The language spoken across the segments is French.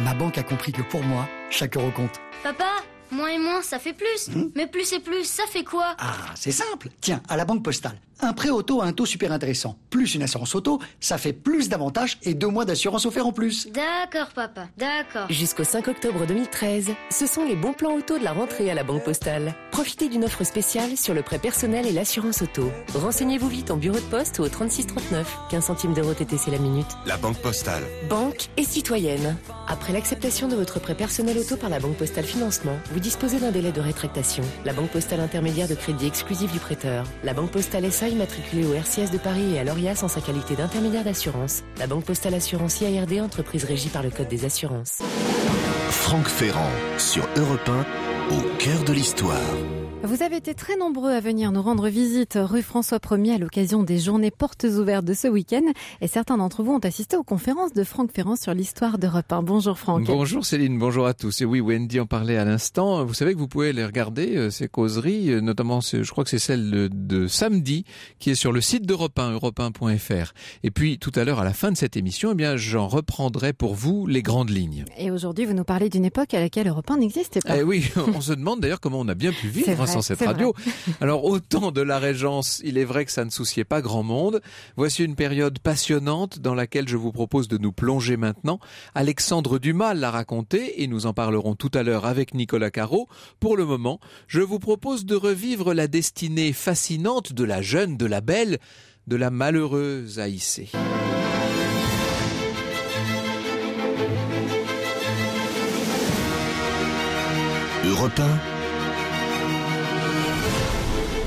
ma banque a compris que pour moi, chaque euro compte. Papa Moins et moins, ça fait plus. Hum. Mais plus et plus, ça fait quoi Ah, c'est simple. Tiens, à la banque postale, un prêt auto à un taux super intéressant, plus une assurance auto, ça fait plus d'avantages et deux mois d'assurance offerts en plus. D'accord, papa, d'accord. Jusqu'au 5 octobre 2013, ce sont les bons plans auto de la rentrée à la banque postale. Profitez d'une offre spéciale sur le prêt personnel et l'assurance auto. Renseignez-vous vite en bureau de poste ou au 3639, 15 centimes d'euros TTC la minute. La banque postale. Banque et citoyenne. Après l'acceptation de votre prêt personnel auto par la banque postale financement, vous disposez d'un délai de rétractation. La Banque Postale intermédiaire de crédit exclusif du prêteur. La Banque Postale SA matriculée au RCS de Paris et à l'ORIAS en sa qualité d'intermédiaire d'assurance. La Banque Postale Assurance IARD, entreprise régie par le Code des assurances. Franck Ferrand sur Europe au cœur de l'histoire. Vous avez été très nombreux à venir nous rendre visite rue François 1er à l'occasion des journées portes ouvertes de ce week-end et certains d'entre vous ont assisté aux conférences de Franck Ferrand sur l'histoire d'Europe 1. Bonjour Franck. Bonjour Céline, bonjour à tous. Et oui, Wendy en parlait à l'instant. Vous savez que vous pouvez les regarder, euh, ces causeries, euh, notamment je crois que c'est celle de, samedi qui est sur le site d'Europe 1, europe1.fr. Et puis tout à l'heure, à la fin de cette émission, eh bien j'en reprendrai pour vous les grandes lignes. Et aujourd'hui, vous nous parlez d'une époque à laquelle Europe 1 n'existait pas. Eh oui, on se demande d'ailleurs comment on a bien pu vivre sans cette radio. Alors autant de la Régence, il est vrai que ça ne souciait pas grand monde. Voici une période passionnante dans laquelle je vous propose de nous plonger maintenant. Alexandre Dumas l'a raconté et nous en parlerons tout à l'heure avec Nicolas Caro. Pour le moment, je vous propose de revivre la destinée fascinante de la jeune, de la belle, de la malheureuse haïssée. Europe 1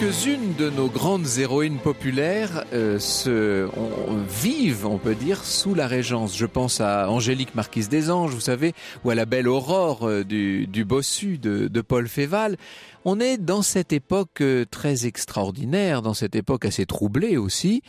Quelques-unes de nos grandes héroïnes populaires euh, se, vivent, on peut dire, sous la Régence. Je pense à Angélique Marquise des Anges, vous savez, ou à la belle Aurore euh, du, du, Bossu de, de Paul Féval. On est dans cette époque euh, très extraordinaire, dans cette époque assez troublée aussi.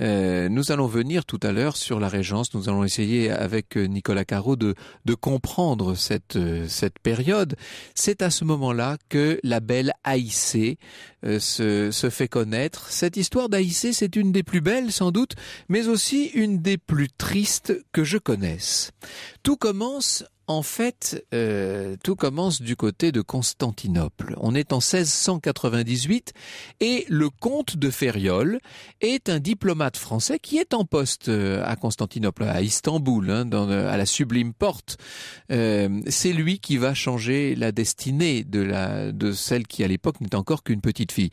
Euh, nous allons venir tout à l'heure sur la Régence. Nous allons essayer avec euh, Nicolas Caro de, comprendre cette, cette période. C'est à ce moment-là que la belle Haïssée se, se fait connaître. Cette histoire d'Haïssée, c'est une des plus belles sans doute, mais aussi une des plus tristes que je connaisse. Tout commence en fait, euh, tout commence du côté de Constantinople. On est en 1698 et le comte de Ferriol est un diplomate français qui est en poste euh, à Constantinople, à Istanbul, hein, dans, euh, à la sublime porte. C'est lui qui va changer la destinée de, la, de celle qui à l'époque n'est encore qu'une petite fille.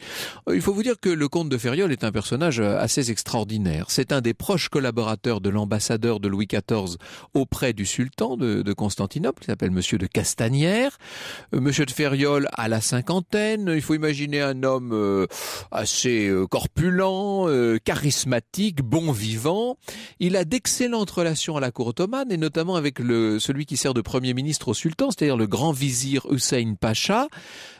Il faut vous dire que le comte de Ferriol est un personnage assez extraordinaire. C'est un des proches collaborateurs de l'ambassadeur de Louis XIV auprès du sultan de Constantinople Constantinople, qui s'appelle Monsieur de Castanière. Euh, Monsieur de Ferriol à la cinquantaine. Il faut imaginer un homme euh, assez euh, corpulent, charismatique, bon vivant. Il a d'excellentes relations à la cour ottomane et notamment avec le, celui qui sert de premier ministre au sultan, c'est-à-dire le grand vizir Hussein Pacha.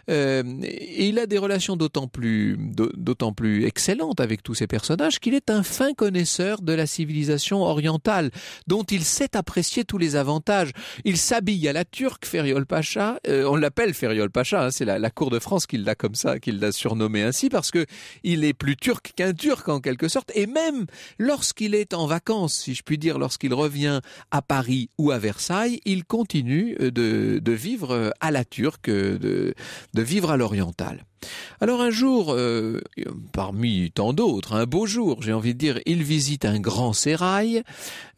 et il a des relations d'autant plus, d'autant plus excellentes avec tous ces personnages qu'il est un fin connaisseur de la civilisation orientale, dont il sait apprécier tous les avantages. Il il s'habille à la turque, Feriol Pacha. Euh, on l'appelle Feriol Pacha. Hein, c'est la, cour de France qui l'a comme ça, qui l'a surnommé ainsi parce que il est plus turc qu'un turc en quelque sorte. Et même lorsqu'il est en vacances, si je puis dire, lorsqu'il revient à Paris ou à Versailles, il continue euh, de, vivre euh, à la turque, de, de vivre à l'oriental. Alors un jour, euh, parmi tant d'autres, un beau jour, j'ai envie de dire, il visite un grand sérail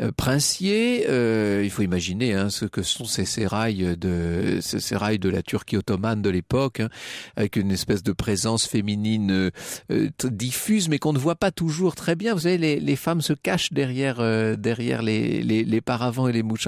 euh, princier. Euh, il faut imaginer hein, ce que sont ces sérails de ces de la Turquie ottomane de l'époque, hein, avec une espèce de présence féminine diffuse, mais qu'on ne voit pas toujours très bien. Vous savez, les, femmes se cachent derrière derrière les, paravents et les mouches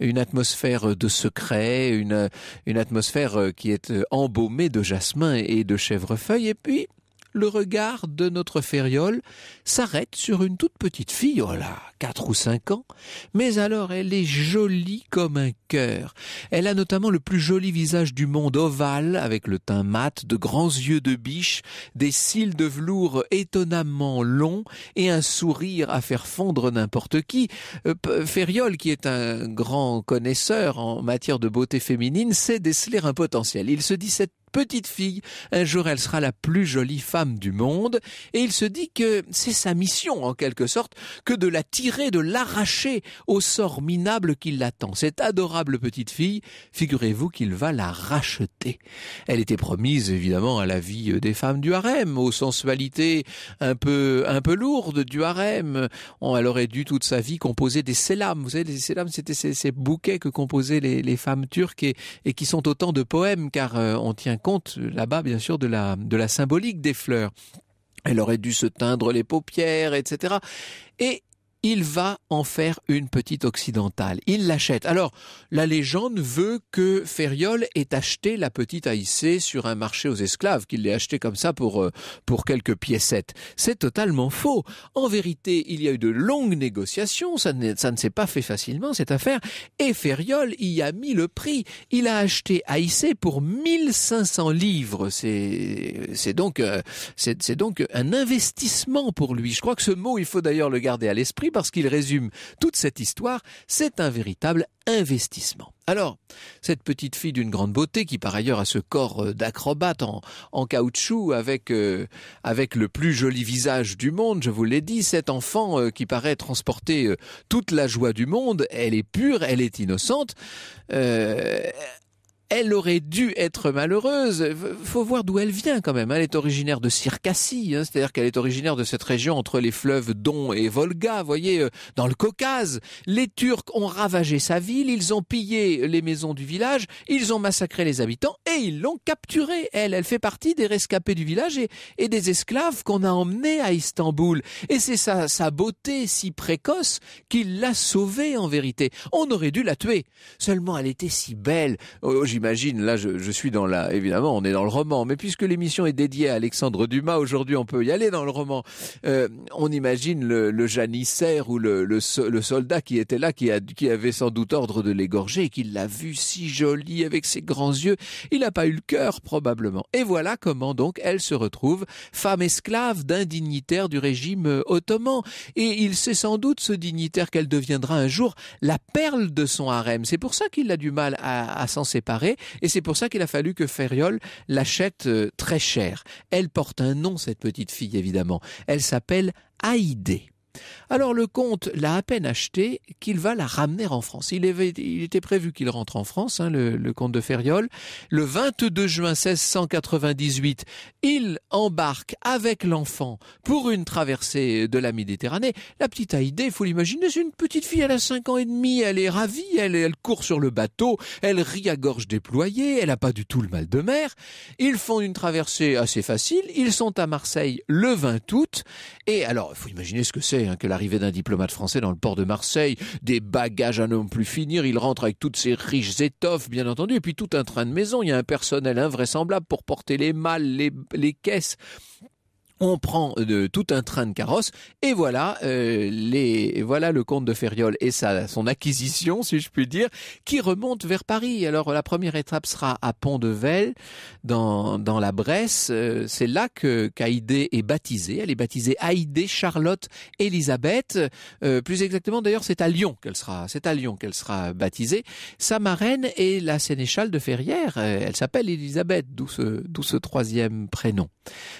Une atmosphère de secret, une une atmosphère qui est embaumée de jasmin et de chèvrefeuille et puis le regard de notre fériole s'arrête sur une toute petite fille, oh là, quatre ou cinq ans, mais alors elle est jolie comme un cœur. Elle a notamment le plus joli visage du monde ovale, avec le teint mat, de grands yeux de biche, des cils de velours étonnamment longs et un sourire à faire fondre n'importe qui. Euh, fériole, qui est un grand connaisseur en matière de beauté féminine, sait déceler un potentiel. Il se dit cette petite fille. Un jour, elle sera la plus jolie femme du monde. Et il se dit que c'est sa mission, en quelque sorte, que de la tirer, de l'arracher au sort minable qui l'attend. Cette adorable petite fille, figurez-vous qu'il va la racheter. Elle était promise, évidemment, à la vie des femmes du harem, aux sensualités un peu, un peu lourdes du harem. Oh, elle aurait dû toute sa vie composer des selams. Vous savez, les selams, c'était ces, bouquets que composaient les, femmes turques et, et, qui sont autant de poèmes, car euh, on tient compte là-bas, bien sûr, de la, de la symbolique des fleurs. Elle aurait dû se teindre les paupières, etc. Et il va en faire une petite occidentale. Il l'achète. Alors, la légende veut que Ferriol ait acheté la petite Aïssé sur un marché aux esclaves, qu'il l'ait achetée comme ça pour, euh, pour quelques piécettes. C'est totalement faux. En vérité, il y a eu de longues négociations, ça ne, ça ne s'est pas fait facilement, cette affaire, et Ferriol y a mis le prix. Il a acheté Aïssé pour 1500 livres. C'est donc, euh, c'est donc un investissement pour lui. Je crois que ce mot, il faut d'ailleurs le garder à l'esprit parce qu'il résume toute cette histoire, c'est un véritable investissement. Alors, cette petite fille d'une grande beauté qui par ailleurs a ce corps euh, d'acrobate en, caoutchouc avec euh, avec le plus joli visage du monde, je vous l'ai dit, cet enfant euh, qui paraît transporter toute la joie du monde, elle est pure, elle est innocente, elle aurait dû être malheureuse. Faut voir d'où elle vient quand même. Hein. Elle est originaire de Circassie, hein. c'est-à-dire qu'elle est originaire de cette région entre les fleuves Don et Volga, voyez, euh, dans le Caucase. Les Turcs ont ravagé sa ville, ils ont pillé les maisons du village, ils ont massacré les habitants et ils l'ont capturée. Elle, elle fait partie des rescapés du village et, des esclaves qu'on a emmenés à Istanbul. Et c'est sa, sa beauté si précoce qu'il l'a sauvée en vérité. On aurait dû la tuer. Seulement elle était si belle. Oh, j'imagine, là je, suis dans la... Évidemment, on est dans le roman, mais puisque l'émission est dédiée à Alexandre Dumas, aujourd'hui on peut y aller dans le roman. Euh, on imagine le, janissaire ou le, le, soldat qui était là, qui, a, qui avait sans doute ordre de l'égorger, et qui l'a vu si jolie avec ses grands yeux. Il n'a pas eu le cœur, probablement. Et voilà comment donc elle se retrouve, femme esclave d'un dignitaire du régime ottoman. Et il sait sans doute, ce dignitaire, qu'elle deviendra un jour la perle de son harem. C'est pour ça qu'il a du mal à s'en séparer et c'est pour ça qu'il a fallu que Ferriol l'achète euh, très cher. Elle porte un nom, cette petite fille, évidemment. Elle s'appelle Aïdée. Alors le comte l'a à peine achetée qu'il va la ramener en France. Il, était prévu qu'il rentre en France, hein, le, comte de Ferriol. Le 22 juin 1698, il embarque avec l'enfant pour une traversée de la Méditerranée. La petite il faut l'imaginer, c'est une petite fille, elle a 5 ans et demi, elle est ravie, elle, court sur le bateau, elle rit à gorge déployée, elle n'a pas du tout le mal de mer. Ils font une traversée assez facile, ils sont à Marseille le 20 août, et alors, faut imaginer ce que c'est Hein, que l'arrivée d'un diplomate français dans le port de Marseille, des bagages à ne plus finir, il rentre avec toutes ses riches étoffes, bien entendu, et puis tout un train de maison. Il y a un personnel invraisemblable pour porter les malles, les caisses on prend de, tout un train de carrosse et euh, voilà le comte de Ferriol et sa son acquisition si je puis dire qui remonte vers Paris. Alors la première étape sera à Pont de vel dans la Bresse, euh, c'est là que est baptisée, elle est baptisée Aïdé Charlotte Élisabeth euh, plus exactement d'ailleurs c'est à Lyon qu'elle sera c'est à Lyon qu'elle sera baptisée. Sa marraine est la sénéchale de Ferrières, elle s'appelle Élisabeth d'où ce d'où ce troisième prénom.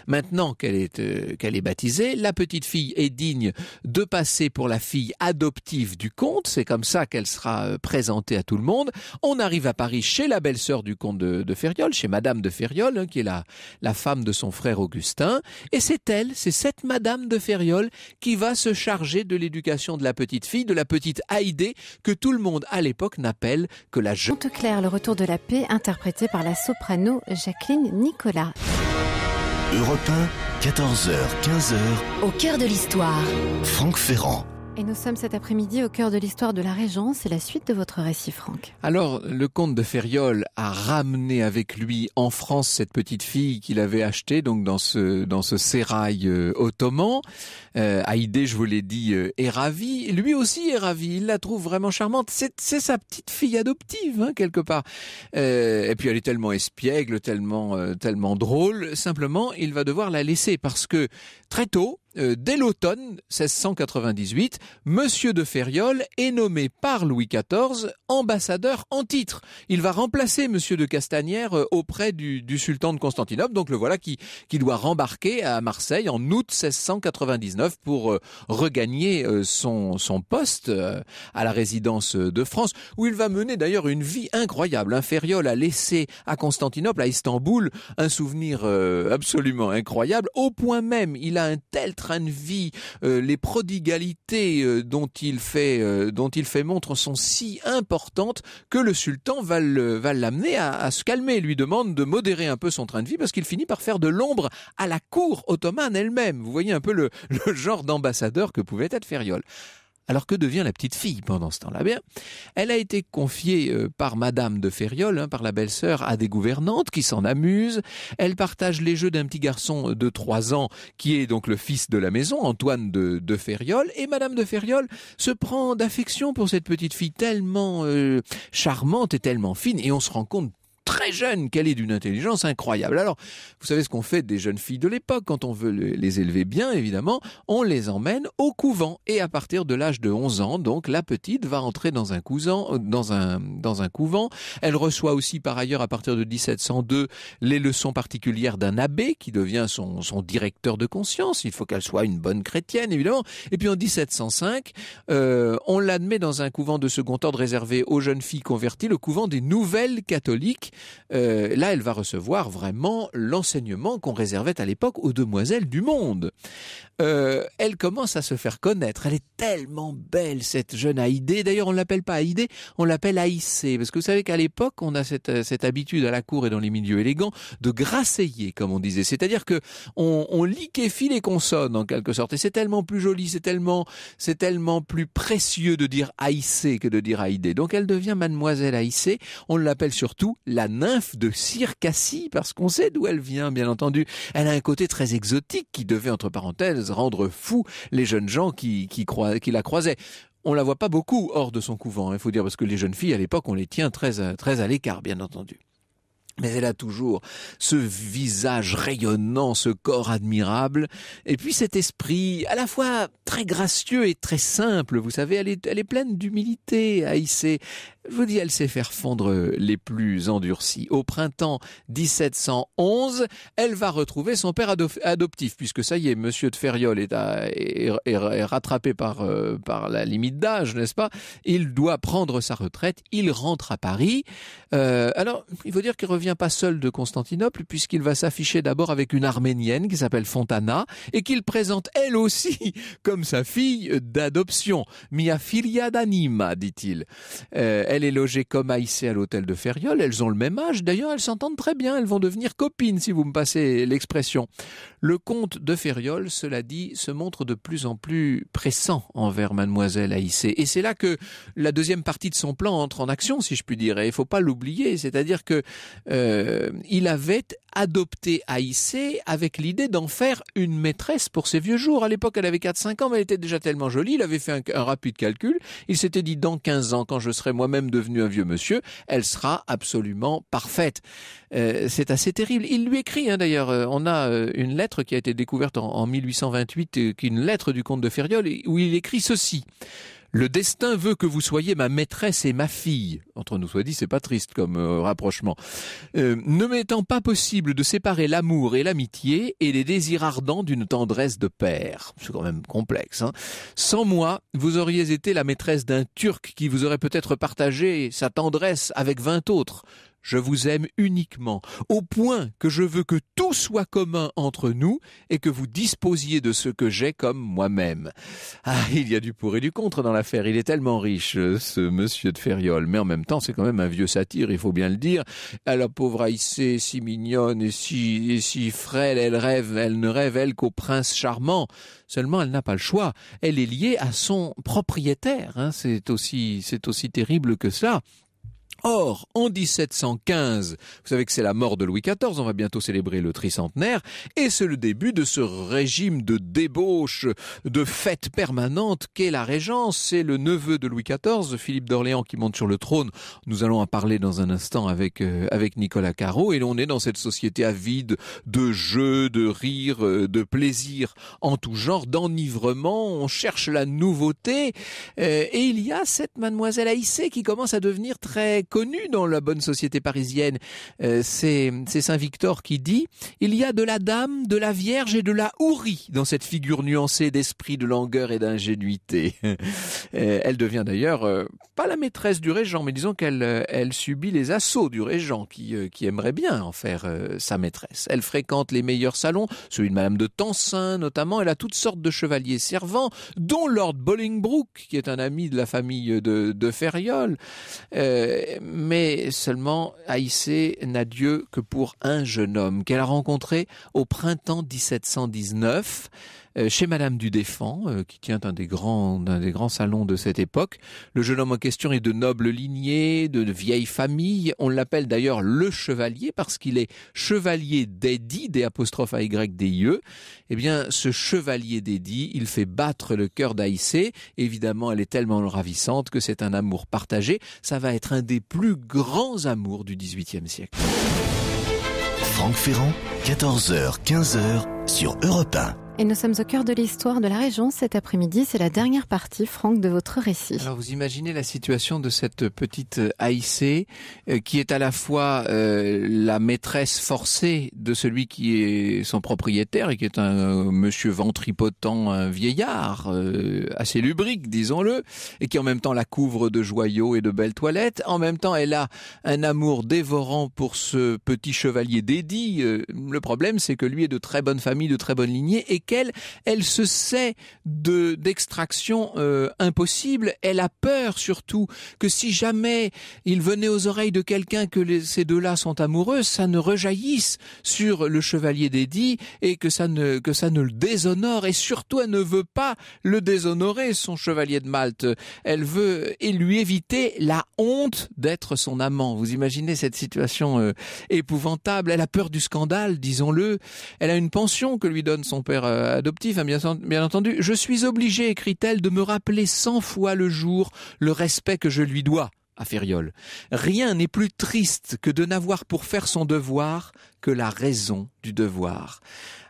Maintenant qu'elle est euh, qu'elle est baptisée. La petite fille est digne de passer pour la fille adoptive du comte. C'est comme ça qu'elle sera euh, présentée à tout le monde. On arrive à Paris chez la belle-sœur du comte de, de Ferriol, chez Madame de Ferriol, hein, qui est la, la femme de son frère Augustin. Et c'est elle, c'est cette Madame de Ferriol qui va se charger de l'éducation de la petite fille, de la petite Haïdée, que tout le monde à l'époque n'appelle que la jeune. Claire, le retour de la paix, interprété par la soprano Jacqueline Nicolas. Europe 14h, 15h. Au cœur de l'histoire. Franck Ferrand. Et nous sommes cet après-midi au cœur de l'histoire de la Régence et la suite de votre récit, Franck. Alors, le comte de Ferriol a ramené avec lui en France cette petite fille qu'il avait achetée, donc dans ce dans ce sérail euh, ottoman. Euh, je vous l'ai dit, euh, est ravi. Lui aussi est ravi. Il la trouve vraiment charmante. C'est sa petite fille adoptive, hein, quelque part. Euh, et puis elle est tellement espiègle, tellement tellement drôle. Simplement, il va devoir la laisser parce que très tôt, euh, dès l'automne 1698, Monsieur de Ferriol est nommé par Louis XIV ambassadeur en titre. Il va remplacer Monsieur de Castanière euh, auprès du, sultan de Constantinople, donc le voilà qui, doit rembarquer à Marseille en août 1699 pour euh, regagner son, poste à la résidence de France, où il va mener d'ailleurs une vie incroyable. Hein. Ferriol a laissé à Constantinople, à Istanbul, un souvenir absolument incroyable, au point même il a un tel train de vie, euh, les prodigalités euh, dont il fait euh, dont il fait montre sont si importantes que le sultan va va l'amener à, se calmer, lui demande de modérer un peu son train de vie parce qu'il finit par faire de l'ombre à la cour ottomane elle-même. Vous voyez un peu le, le genre d'ambassadeur que pouvait être Fériol. Alors que devient la petite fille pendant ce temps-là eh Bien, elle a été confiée euh, par Madame de Ferriol, hein, par la belle-sœur, à des gouvernantes qui s'en amusent. Elle partage les jeux d'un petit garçon euh, de trois ans qui est donc le fils de la maison, Antoine de, de Ferriol, et Madame de Ferriol se prend d'affection pour cette petite fille tellement euh, charmante et tellement fine, et on se rend compte très jeune, qu'elle est d'une intelligence incroyable. Alors, vous savez ce qu'on fait des jeunes filles de l'époque quand on veut les élever bien, évidemment, on les emmène au couvent. Et à partir de l'âge de 11 ans, donc, la petite va entrer dans un, cousin, euh, dans un, dans un couvent. Elle reçoit aussi, par ailleurs, à partir de 1702, les leçons particulières d'un abbé qui devient son, son directeur de conscience. Il faut qu'elle soit une bonne chrétienne, évidemment. Et puis en 1705, euh, on l'admet dans un couvent de second ordre réservé aux jeunes filles converties, le couvent des nouvelles catholiques. Euh, là, elle va recevoir vraiment l'enseignement qu'on réservait à l'époque aux demoiselles du monde. Euh, elle commence à se faire connaître. Elle est tellement belle, cette jeune Aïdée. D'ailleurs, on ne l'appelle pas Aïdé, on l'appelle Aïssé. Parce que vous savez qu'à l'époque, on a cette, euh, habitude à la cour et dans les milieux élégants de grasseiller, comme on disait. C'est-à-dire que on, liquéfie les consonnes, en quelque sorte. Et c'est tellement plus joli, c'est tellement, c'est tellement plus précieux de dire Aïssé que de dire Aïdé. Donc elle devient mademoiselle Aïssé. On l'appelle surtout la de Circassie, parce qu'on sait d'où elle vient, bien entendu. Elle a un côté très exotique qui devait, entre parenthèses, rendre fous les jeunes gens qui, qui, la croisaient on la voit pas beaucoup hors de son couvent, hein, il faut dire, parce que les jeunes filles à l'époque, on les tient euh, très, à, l'écart, bien entendu. Mais elle a toujours ce visage rayonnant, ce corps admirable, et puis cet esprit à la fois très gracieux et très simple. Vous savez, elle est, pleine d'humilité, haïssée. Je vous dis, elle sait faire fondre les plus endurcis. Au printemps 1711, elle va retrouver son père adoptif, puisque ça y est, Monsieur de Ferriol est, rattrapé euh, par, la limite d'âge, n'est-ce pas Il doit prendre sa retraite, il rentre à Paris. Euh, alors, il faut dire qu'il revient pas seul de Constantinople, puisqu'il va s'afficher d'abord avec une arménienne qui s'appelle Fontana, et qu'il présente elle aussi comme sa fille d'adoption, Mia filia d'anima, dit-il. Euh, elle est logée comme Aïssé à l'hôtel de Ferriol. Elles ont le même âge. D'ailleurs, elles s'entendent très bien. Elles vont devenir copines, si vous me passez l'expression. Le comte de Ferriol, cela dit, se montre de plus en plus pressant envers mademoiselle Aïssé. Et c'est là que la deuxième partie de son plan entre en action, si je puis dire. Et il faut pas l'oublier. C'est-à-dire que euh, il avait adopté Aïssé avec l'idée d'en faire une maîtresse pour ses vieux jours. À l'époque, elle avait 4-5 ans, mais elle était déjà tellement jolie. Il avait fait un, un rapide calcul. Il s'était dit, dans 15 ans, quand je serai moi-même devenu un vieux monsieur, elle sera absolument parfaite. Euh, c'est assez terrible. Il lui écrit, hein, d'ailleurs, euh, on a euh, une lettre qui a été découverte en, en 1828, qui une lettre du comte de Ferriol, où il écrit ceci. Le destin veut que vous soyez ma maîtresse et ma fille. Entre nous soit dit, c'est pas triste comme euh, rapprochement. Euh, ne m'étant pas possible de séparer l'amour et l'amitié et les désirs ardents d'une tendresse de père. C'est quand même complexe. Hein. Sans moi, vous auriez été la maîtresse d'un Turc qui vous aurait peut-être partagé sa tendresse avec vingt autres je vous aime uniquement, au point que je veux que tout soit commun entre nous et que vous disposiez de ce que j'ai comme moi-même. Ah, il y a du pour et du contre dans l'affaire. Il est tellement riche, euh, ce monsieur de Ferriol. Mais en même temps, c'est quand même un vieux satyre, il faut bien le dire. Elle la pauvre si mignonne et si, et si frêle, elle rêve, elle ne rêve, elle, qu'au prince charmant. Seulement, elle n'a pas le choix. Elle est liée à son propriétaire. Hein. C'est aussi, c'est aussi terrible que ça. Or, en 1715, vous savez que c'est la mort de Louis XIV, on va bientôt célébrer le tricentenaire, et c'est le début de ce régime de débauche, de fête permanente qu'est la Régence. C'est le neveu de Louis XIV, Philippe d'Orléans, qui monte sur le trône. Nous allons en parler dans un instant avec, euh, avec Nicolas Caro, et on est dans cette société avide de jeux, de rires, euh, de plaisirs en tout genre, d'enivrement, on cherche la nouveauté, euh, et il y a cette mademoiselle Aïssé qui commence à devenir très connu dans la bonne société parisienne. Euh, c'est Saint Victor qui dit Il y a de la dame, de la vierge et de la hourie dans cette figure nuancée d'esprit, de langueur et d'ingénuité. Euh, elle devient d'ailleurs euh, pas la maîtresse du régent, mais disons qu'elle subit les assauts du régent qui, aimerait bien en faire sa maîtresse. Elle fréquente les meilleurs salons, celui de Madame de Tansin notamment. Elle a toutes sortes de chevaliers servants, dont Lord Bolingbroke, qui est un ami de la famille de, de Ferriol mais seulement Haïssé n'a Dieu que pour un jeune homme qu'elle a rencontré au printemps 1719. Euh, chez Madame du euh, qui tient un des, grands, des grands salons de cette époque. Le jeune homme en question est de noble lignée, de vieille famille. On l'appelle d'ailleurs le chevalier parce qu'il est chevalier d'Eddy, des apostrophes à Y des yeux. Eh bien, ce chevalier d'Eddy, il fait battre le cœur d'Aïssé. Évidemment, elle est tellement ravissante que c'est un amour partagé. Ça va être un des plus grands amours du XVIIIe siècle. Franck Ferrand, 14h, 15h sur Europe 1. Et nous sommes au cœur de l'histoire de la région cet après-midi. C'est la dernière partie, Franck, de votre récit. Alors vous imaginez la situation de cette petite Haïssée euh, qui est à la fois euh, la maîtresse forcée de celui qui est son propriétaire et qui est un euh, monsieur ventripotent, un vieillard, assez lubrique, disons-le, et qui en même temps la couvre de joyaux et de belles toilettes. En même temps, elle a un amour dévorant pour ce petit chevalier dédié. le problème, c'est que lui est de très bonne famille, de très bonne lignée et elle se sait d'extraction euh, impossible. Elle a peur surtout que si jamais il venait aux oreilles de quelqu'un que ces deux-là sont amoureux, ça ne rejaillisse sur le chevalier d'Eddy et que ça ne que ça ne le déshonore. Et surtout, elle ne veut pas le déshonorer, son chevalier de Malte. Elle veut et lui éviter la honte d'être son amant. Vous imaginez cette situation euh, épouvantable. Elle a peur du scandale, disons-le. Elle a une pension que lui donne son père euh, euh, adoptif, hein, bien, entendu. Je suis obligé, écrit-elle, de me rappeler cent fois le jour le respect que je lui dois à Fériol. Rien n'est plus triste que de n'avoir pour faire son devoir que la raison du devoir.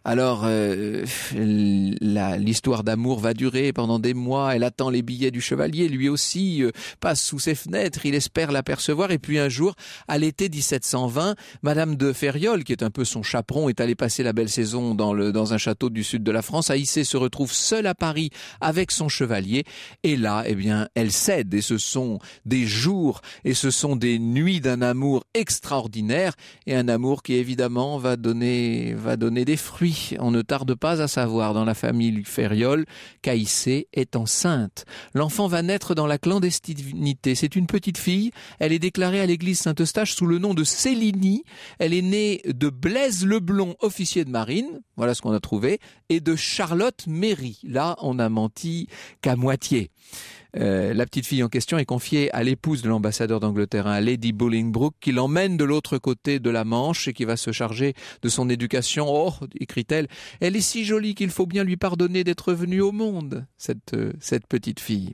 Alors, euh, l'histoire d'amour va durer pendant des mois, elle attend les billets du chevalier, lui aussi euh, passe sous ses fenêtres, il espère l'apercevoir, et puis un jour, à l'été 1720, Madame de Ferriol, qui est un peu son chaperon, est allée passer la belle saison dans, le, dans un château du sud de la France, Aïssé se retrouve seule à Paris avec son chevalier, et là, eh bien, elle cède, et ce sont des jours, et ce sont des nuits d'un amour extraordinaire, et un amour qui évidemment va donner, va donner des fruits. On ne tarde pas à savoir dans la famille Ferriol qu'Aïssé est enceinte. L'enfant va naître dans la clandestinité. C'est une petite fille. Elle est déclarée à l'église Saint-Eustache sous le nom de Céline. Elle est née de Blaise Leblond, officier de marine. Voilà ce qu'on a trouvé. Et de Charlotte Méry. Là, on a menti qu'à moitié. Euh, la petite fille en question est confiée à l'épouse de l'ambassadeur d'Angleterre, à hein, Lady Bolingbroke, qui l'emmène de l'autre côté de la Manche et qui va se charger de son éducation. Oh, écrit-elle, elle est si jolie qu'il faut bien lui pardonner d'être venue au monde, cette, euh, cette petite fille.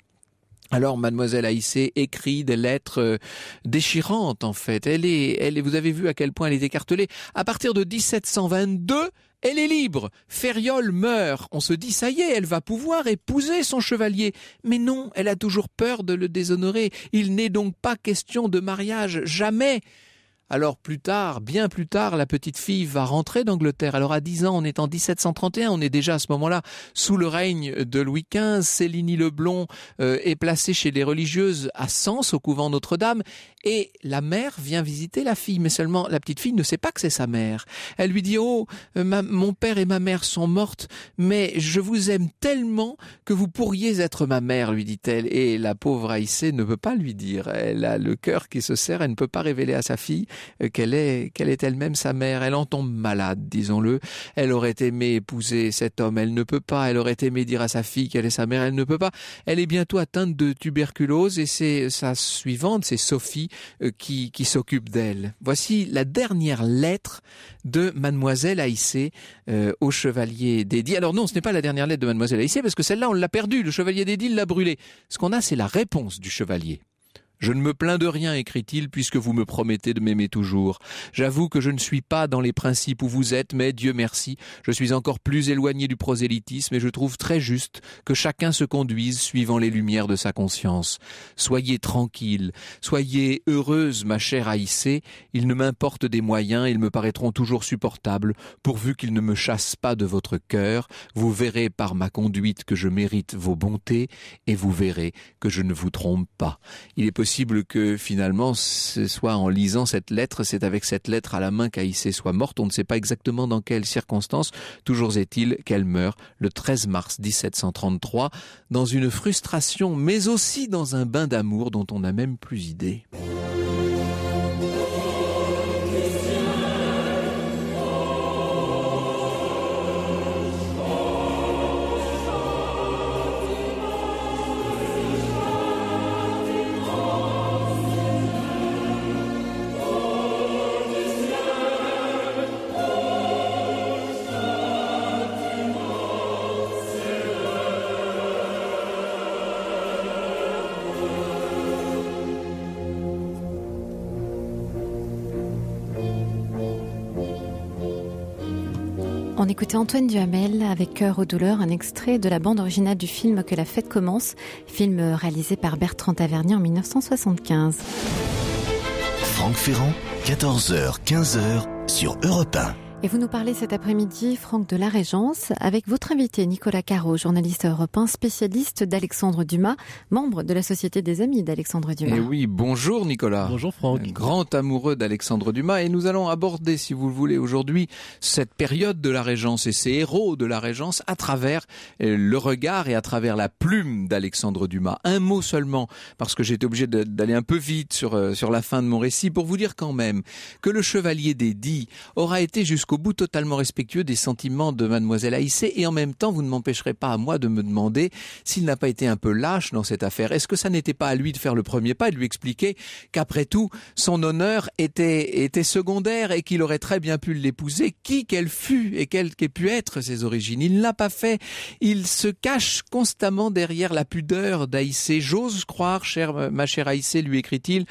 Alors, Mademoiselle Haïssé écrit des lettres euh, déchirantes, en fait. Elle est, elle, vous avez vu à quel point elle est écartelée. À partir de 1722, elle est libre. Ferriol meurt. On se dit, ça y est, elle va pouvoir épouser son chevalier. Mais non, elle a toujours peur de le déshonorer. Il n'est donc pas question de mariage. Jamais. Alors plus tard, bien plus tard, la petite fille va rentrer d'Angleterre. Alors à 10 ans, on est en 1731, on est déjà à ce moment-là sous le règne de Louis XV. Céline Leblond euh, est placée chez les religieuses à Sens, au couvent Notre-Dame, et la mère vient visiter la fille, mais seulement la petite fille ne sait pas que c'est sa mère. Elle lui dit Oh, euh, mon père et ma mère sont mortes, mais je vous aime tellement que vous pourriez être ma mère, lui dit-elle. Et la pauvre Aïssé ne peut pas lui dire. Elle a le cœur qui se serre, elle ne peut pas révéler à sa fille euh, qu'elle est, qu'elle est elle-même sa mère. Elle en tombe malade, disons-le. Elle aurait aimé épouser cet homme, elle ne peut pas. Elle aurait aimé dire à sa fille qu'elle est sa mère, elle ne peut pas. Elle est bientôt atteinte de tuberculose et c'est sa suivante, c'est Sophie, euh, qui, qui s'occupe d'elle. Voici la dernière lettre de Mademoiselle Haïssé euh, au Chevalier dédié. Alors non, ce n'est pas la dernière lettre de Mademoiselle Aïssé parce que celle-là, on l'a perdue. Le Chevalier dédié l'a brûlée. Ce qu'on a, c'est la réponse du Chevalier. Je ne me plains de rien, écrit-il, puisque vous me promettez de m'aimer toujours. J'avoue que je ne suis pas dans les principes où vous êtes, mais Dieu merci, je suis encore plus éloigné du prosélytisme et je trouve très juste que chacun se conduise suivant les lumières de sa conscience. Soyez tranquille, soyez heureuse, ma chère Aïssé, il ne m'importe des moyens, ils me paraîtront toujours supportables, pourvu qu'ils ne me chassent pas de votre cœur, vous verrez par ma conduite que je mérite vos bontés, et vous verrez que je ne vous trompe pas. Il est possible que finalement ce soit en lisant cette lettre, c'est avec cette lettre à la main qu'Aïssé soit morte. On ne sait pas exactement dans quelles circonstances. Toujours est-il qu'elle meurt le 13 mars 1733 dans une frustration, mais aussi dans un bain d'amour dont on n'a même plus idée. C'est Antoine Duhamel avec Cœur aux douleurs, un extrait de la bande originale du film Que la fête commence, film réalisé par Bertrand Tavernier en 1975. Franck Ferrand, 14h-15h sur Europe et vous nous parlez cet après-midi, Franck, de la Régence, avec votre invité Nicolas Caro, journaliste européen, spécialiste d'Alexandre Dumas, membre de la Société des Amis d'Alexandre Dumas. Et eh oui, bonjour Nicolas. Bonjour Franck. grand amoureux d'Alexandre Dumas. Et nous allons aborder, si vous le voulez, aujourd'hui, cette période de la Régence et ses héros de la Régence à travers euh, le regard et à travers la plume d'Alexandre Dumas. Un mot seulement, parce que j'ai été obligé d'aller un peu vite sur, euh, sur la fin de mon récit, pour vous dire quand même que le Chevalier des dits aura été jusqu'au au bout totalement respectueux des sentiments de mademoiselle Aïssé et en même temps vous ne m'empêcherez pas à moi de me demander s'il n'a pas été un peu lâche dans cette affaire. Est-ce que ça n'était pas à lui de faire le premier pas et de lui expliquer qu'après tout son honneur était, était secondaire et qu'il aurait très bien pu l'épouser, qui qu'elle fût et quelles qu'aient pu être ses origines. Il ne l'a pas fait. Il se cache constamment derrière la pudeur d'Aïssé. J'ose croire, chère, ma chère Aïssé, lui écrit-il,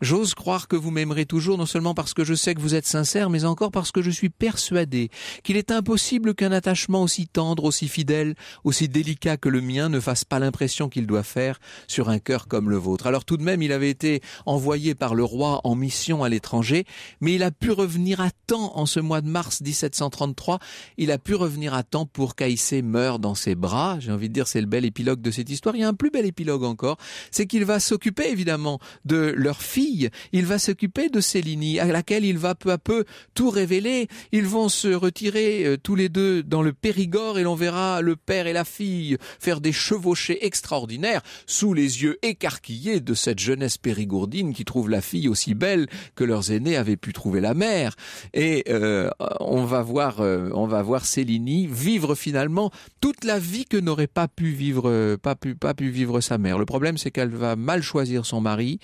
j'ose croire que vous m'aimerez toujours non seulement parce que je sais que vous êtes sincère, mais encore parce que je suis persuadé qu'il est impossible qu'un attachement aussi tendre, aussi fidèle, aussi délicat que le mien ne fasse pas l'impression qu'il doit faire sur un cœur comme le vôtre. Alors tout de même, il avait été envoyé par le roi en mission à l'étranger, mais il a pu revenir à temps en ce mois de mars 1733. Il a pu revenir à temps pour qu'Aïssé meure dans ses bras. J'ai envie de dire, c'est le bel épilogue de cette histoire. Il y a un plus bel épilogue encore. C'est qu'il va s'occuper, évidemment, de leur fille. Il va s'occuper de Céline, à laquelle il va peu à peu tout révéler. Ils vont se retirer euh, tous les deux dans le Périgord et l'on verra le père et la fille faire des chevauchées extraordinaires sous les yeux écarquillés de cette jeunesse périgourdine qui trouve la fille aussi belle que leurs aînés avaient pu trouver la mère. Et euh, on va voir, euh, on va voir vivre finalement toute la vie que n'aurait pas pu vivre, pas pu, pas pu vivre sa mère. Le problème, c'est qu'elle va mal choisir son mari.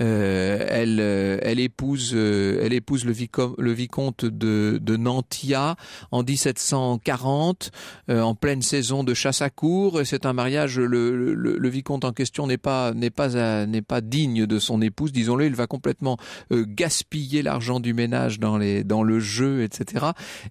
elle, elle épouse, elle épouse le, le vicomte de Nantia en 1740, euh, en pleine saison de chasse à cour. C'est un mariage. Le, le, vicomte en question n'est pas n'est pas euh, n'est pas digne de son épouse. Disons-le, il va complètement euh, gaspiller l'argent du ménage dans les dans le jeu, etc.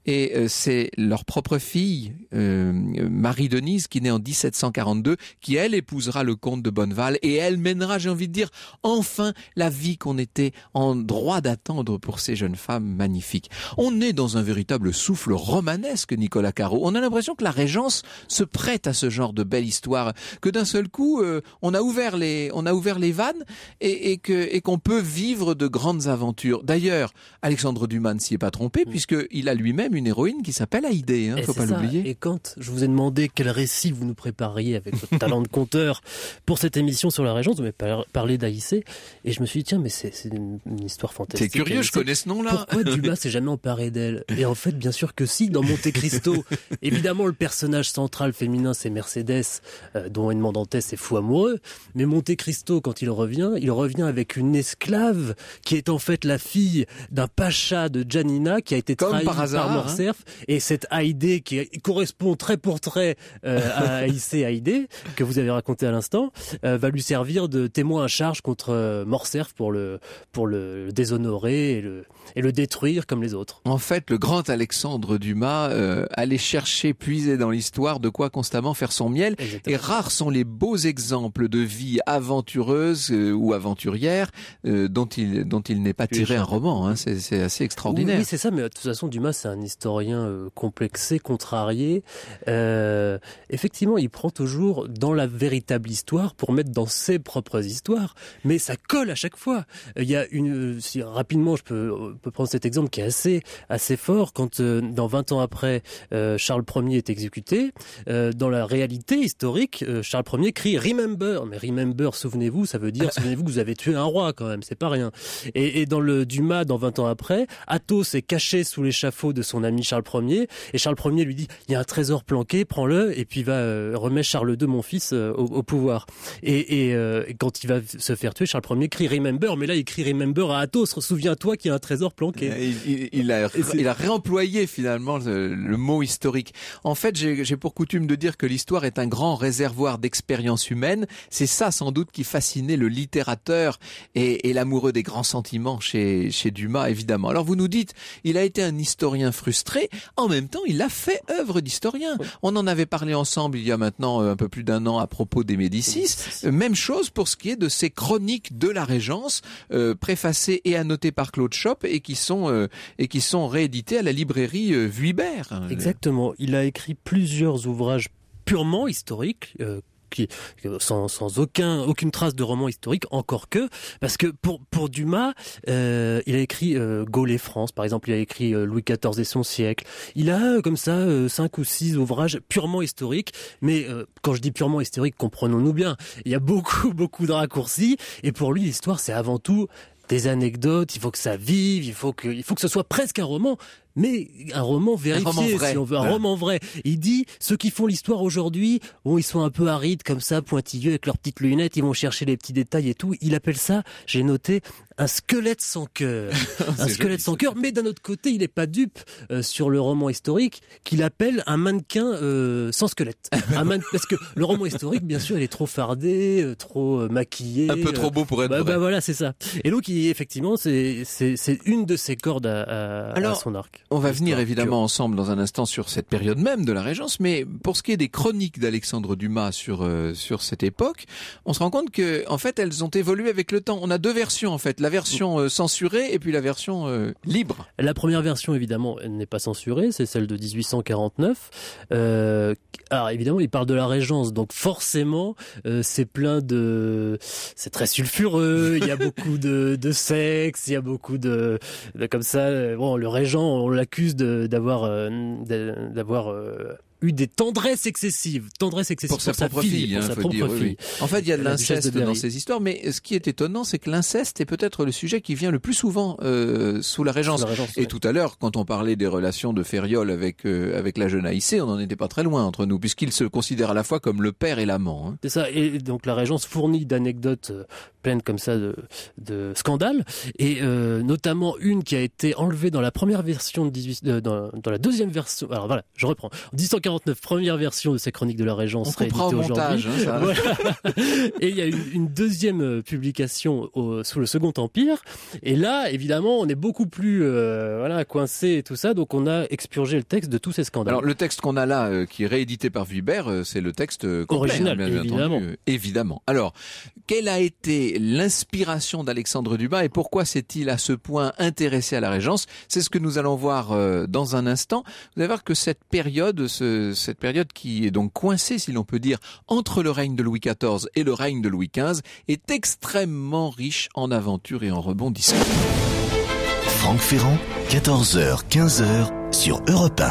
Et c'est leur propre fille, Marie Denise, qui naît en 1742, qui elle épousera le comte de Bonneval et elle mènera, j'ai envie de dire, enfin la vie qu'on était en droit d'attendre pour ces jeunes femmes magnifiques. On est dans dans un véritable souffle romanesque, Nicolas Caro. On a l'impression que la Régence se prête à ce genre de belle histoire, que d'un seul coup, euh, on a ouvert les, on a ouvert les vannes et, que et qu'on peut vivre de grandes aventures. D'ailleurs, Alexandre Dumas ne s'y est pas trompé mm. puisque puisqu'il a lui-même une héroïne qui s'appelle Haïdé. Hein, faut pas l'oublier. Et quand je vous ai demandé quel récit vous nous prépariez avec votre talent de conteur pour cette émission sur la Régence, vous m'avez parlé d'Aïssé et je me suis dit tiens mais c'est une, histoire fantastique. C'est curieux, je connais ce nom-là. Pourquoi Dumas s'est jamais emparé d'elle et en fait, bien sûr que si, dans Monte Cristo, évidemment, le personnage central féminin, c'est Mercedes, euh, dont Edmond Dantès est fou amoureux. Mais Monte Cristo, quand il revient, il revient avec une esclave qui est en fait la fille d'un pacha de Janina qui a été trahi par, hein. Morcerf. Et cette Haïdé qui correspond très pour très euh, à Aïssé Haïdé, que vous avez raconté à l'instant, euh, va lui servir de témoin à charge contre Morcerf pour le, pour le déshonorer et le, et le détruire comme les autres. En fait, le grand Alexandre Dumas euh, allait chercher, puiser dans l'histoire de quoi constamment faire son miel. Et rares sont les beaux exemples de vie aventureuse euh, ou aventurière euh, dont il dont il n'est pas tiré un roman. Hein. C'est assez extraordinaire. Oui, c'est ça. Mais de toute façon, Dumas, c'est un historien complexé, contrarié. effectivement, il prend toujours dans la véritable histoire pour mettre dans ses propres histoires, mais ça colle à chaque fois. Il y a une si rapidement, je peux on peut prendre cet exemple qui est assez, assez fort quand, euh, dans 20 ans après, euh, Charles Ier est exécuté. Euh, dans la réalité historique, Charles Ier crie Remember. Mais Remember, souvenez-vous, ça veut dire souvenez-vous que vous avez tué un roi quand même, c'est pas rien. Et, et, dans le Dumas, dans 20 ans après, Athos est caché sous l'échafaud de son ami Charles Ier. Et Charles Ier lui dit il y a un trésor planqué, prends-le. Et puis va remet Charles II, mon fils, au, pouvoir. Et, et quand il va se faire tuer, Charles Ier crie Remember. Mais là, il crie Remember à Athos. Souviens-toi qu'il y a un trésor il, a, il a, réemployé finalement le, mot historique. En fait, j'ai pour coutume de dire que l'histoire est un grand réservoir d'expérience humaine. C'est ça sans doute qui fascinait le littérateur et, et l'amoureux des grands sentiments chez, chez Dumas, évidemment. Alors vous nous dites, il a été un historien frustré. En même temps, il a fait œuvre d'historien. On en avait parlé ensemble il y a maintenant euh, un peu plus d'un an à propos des Médicis. Euh, même chose pour ce qui est de ses chroniques de la Régence, euh, préfacées et annotées par Claude et et qui sont euh, et qui sont réédités à la librairie euh, Vuibert. Exactement. Il a écrit plusieurs ouvrages purement historiques. Euh, qui, sans, sans, aucun, aucune trace de roman historique, encore que, parce que pour, pour Dumas, il a écrit Gaulle et France, par exemple, il a écrit Louis XIV et son siècle. Il a comme ça cinq ou six ouvrages purement historiques, mais quand je dis purement historique, comprenons-nous bien, il y a beaucoup, beaucoup de raccourcis, et pour lui, l'histoire, c'est avant tout des anecdotes, il faut que ça vive, il faut que, il faut que ce soit presque un roman mais un roman vérifié, si on veut, un roman vrai. Il dit, ceux qui font l'histoire aujourd'hui, bon, ils sont un peu arides comme ça, pointilleux, avec leurs petites lunettes, ils vont chercher les petits détails et tout. Il appelle ça, j'ai noté, un squelette sans cœur. un squelette sans cœur, mais d'un autre côté, il n'est pas dupe euh, sur le roman historique qu'il appelle un mannequin euh, sans squelette. Parce que le roman historique, bien sûr, il est trop fardé, euh, trop maquillé. Un peu trop beau pour être bah, vrai. Bah, voilà, c'est ça. Et donc, effectivement, c'est une de ses cordes à son arc. On va venir évidemment ensemble dans un instant sur cette période même de la Régence, mais pour ce qui est des chroniques d'Alexandre Dumas sur euh, sur cette époque, on se rend compte que en fait elles ont évolué avec le temps. On a deux versions en fait, la version euh, censurée et puis la version euh, libre. La première version évidemment n'est pas censurée, c'est celle de 1849. alors évidemment il parle de la Régence, donc forcément c'est plein de, c'est très sulfureux, il y a beaucoup de, de sexe, il y a beaucoup de, comme ça. Bon le régent on l'accuse d'avoir euh, d'avoir euh, eu des tendresses excessives, Tendresses excessives pour, sa, propre fille, En fait, il y a de l'inceste dans ces histoires, mais euh, ce qui est étonnant, c'est que l'inceste est peut-être le sujet qui vient le plus souvent sous la Régence. Et tout à l'heure, quand on parlait des relations de Fériol avec avec la jeune haïssée on n'en était pas très loin entre nous, puisqu'il se considère à la fois comme le père et l'amant. Hein. C'est ça. Et donc la Régence fournit d'anecdotes pleines comme ça de, de scandales, et euh, notamment une qui a été enlevée dans la première version de 18, euh, dans, la deuxième version. Alors voilà, je reprends. 1849, première version de ces chroniques de la Régence rééditée aujourd'hui. Hein, et il y a une, une deuxième euh, publication sous le Second Empire, et là, évidemment, on est beaucoup plus voilà coincé et tout ça, donc on a expurgé le texte de tous ces scandales. Alors le texte qu'on a là, qui est réédité par Vibert c'est le texte hein, original, évidemment. évidemment. Alors, quelle a été l'inspiration d'Alexandre Dumas et pourquoi s'est-il à ce point intéressé à la Régence C'est ce que nous allons voir euh, dans un instant. Vous allez voir que cette période, cette période qui est donc coincée, si l'on peut dire, entre le règne de Louis XIV et le règne de Louis XV, est extrêmement riche en aventures et en rebondissements. Franck Ferrand, 14h, 15h sur Europe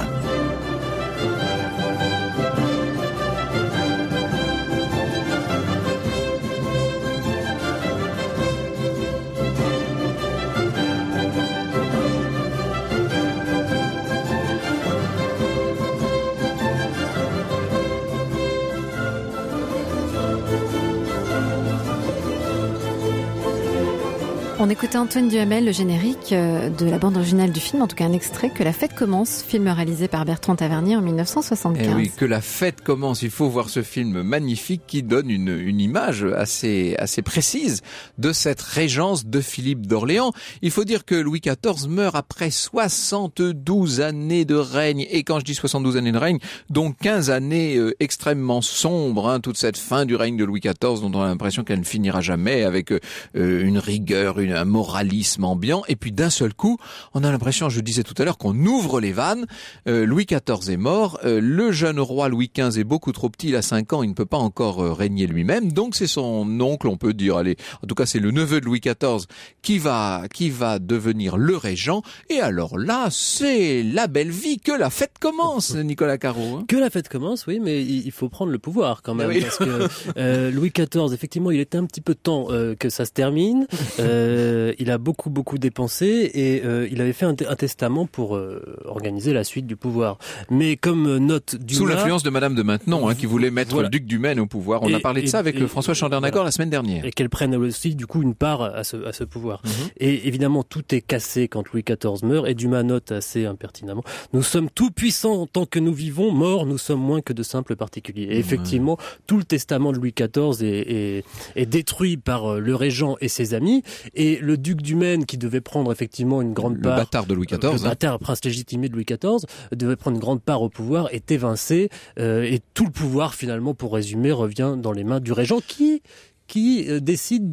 On écoutait Antoine Duhamel, le générique euh, de la bande originale du film, en tout cas un extrait, Que la fête commence, film réalisé par Bertrand Tavernier en 1975. Et eh oui, Que la fête commence, il faut voir ce film magnifique qui donne une, une image assez, assez précise de cette régence de Philippe d'Orléans. Il faut dire que Louis XIV meurt après 72 années de règne, et quand je dis 72 années de règne, donc 15 années euh, extrêmement sombres, hein, toute cette fin du règne de Louis XIV dont on a l'impression qu'elle ne finira jamais avec euh, une rigueur, une un moralisme ambiant, et puis d'un seul coup, on a l'impression, je disais tout à l'heure, qu'on ouvre les vannes, euh, Louis XIV est mort, euh, le jeune roi Louis XV est beaucoup trop petit, il a 5 ans, il ne peut pas encore euh, régner lui-même, donc c'est son oncle, on peut dire, allez, en tout cas c'est le neveu de Louis XIV qui va, qui va devenir le régent, et alors là, c'est la belle vie, que la fête commence, Nicolas Caro. Hein. Que la fête commence, oui, mais il faut prendre le pouvoir quand même, parce que euh, Louis XIV, effectivement, il était un petit peu temps que ça se termine. Euh, Euh, il a beaucoup, beaucoup dépensé et euh, il avait fait un, testament pour euh, organiser la suite du pouvoir. Mais comme note du Sous l'influence de Madame de Maintenon, hein, qui voulait mettre le duc du Maine au pouvoir. On a parlé de ça avec le François Chandernagor la semaine dernière. Et qu'elle prenne aussi, du coup, une part à ce, pouvoir. Mhm. Et évidemment, tout est cassé quand Louis XIV meurt et Dumas note assez impertinemment Nous sommes tout puissants tant que nous vivons, morts, nous sommes moins que de simples particuliers. Et effectivement, tout le testament de Louis XIV est, est détruit par le régent et ses amis. Et le duc du Maine, qui devait prendre effectivement une grande part... Le bâtard de Louis XIV. Euh, le hein. bâtard, prince légitimé de Louis XIV, devait prendre une grande part au pouvoir, est évincé. Euh, et tout le pouvoir, finalement, pour résumer, revient dans les mains du régent qui qui euh, décide